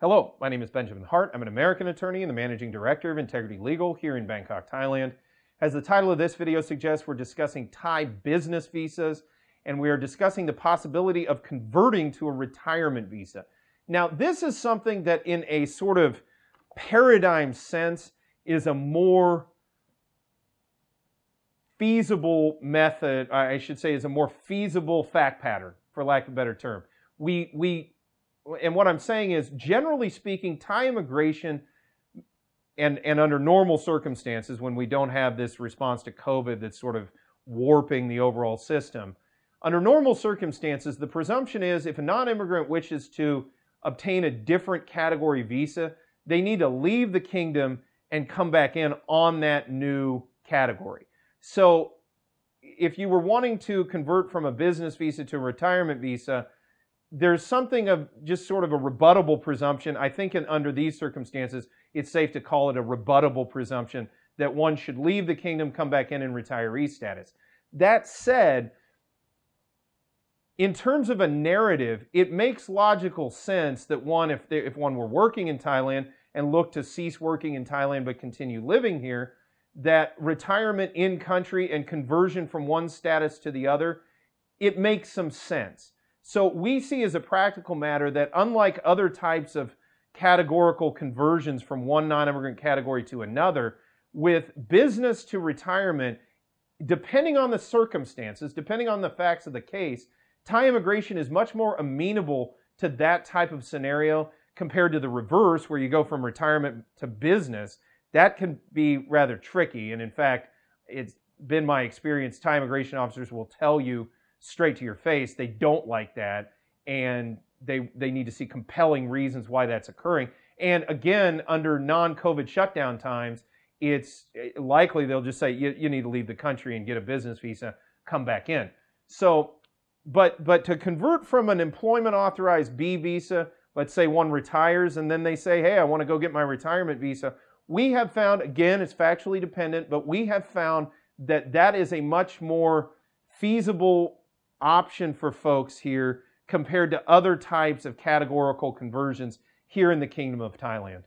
Hello, my name is Benjamin Hart. I'm an American attorney and the managing director of Integrity Legal here in Bangkok, Thailand. As the title of this video suggests, we're discussing Thai business visas and we are discussing the possibility of converting to a retirement visa. Now, this is something that, in a sort of paradigm sense, is a more feasible method, I should say, is a more feasible fact pattern, for lack of a better term. We, we and what I'm saying is, generally speaking, Thai immigration and, and under normal circumstances, when we don't have this response to COVID that's sort of warping the overall system, under normal circumstances, the presumption is if a non immigrant wishes to obtain a different category visa, they need to leave the kingdom and come back in on that new category. So if you were wanting to convert from a business visa to a retirement visa, there's something of just sort of a rebuttable presumption. I think in, under these circumstances, it's safe to call it a rebuttable presumption that one should leave the kingdom, come back in, and retiree status. That said, in terms of a narrative, it makes logical sense that one, if, they, if one were working in Thailand and looked to cease working in Thailand but continue living here, that retirement in country and conversion from one status to the other, it makes some sense. So we see as a practical matter that unlike other types of categorical conversions from one non-immigrant category to another, with business to retirement, depending on the circumstances, depending on the facts of the case, Thai immigration is much more amenable to that type of scenario compared to the reverse, where you go from retirement to business. That can be rather tricky. And in fact, it's been my experience, Thai immigration officers will tell you straight to your face. They don't like that, and they they need to see compelling reasons why that's occurring. And again, under non-COVID shutdown times, it's likely they'll just say you, you need to leave the country and get a business visa, come back in. So, but but to convert from an employment authorized B visa, let's say one retires and then they say, hey, I want to go get my retirement visa. We have found again, it's factually dependent, but we have found that that is a much more feasible option for folks here compared to other types of categorical conversions here in the Kingdom of Thailand.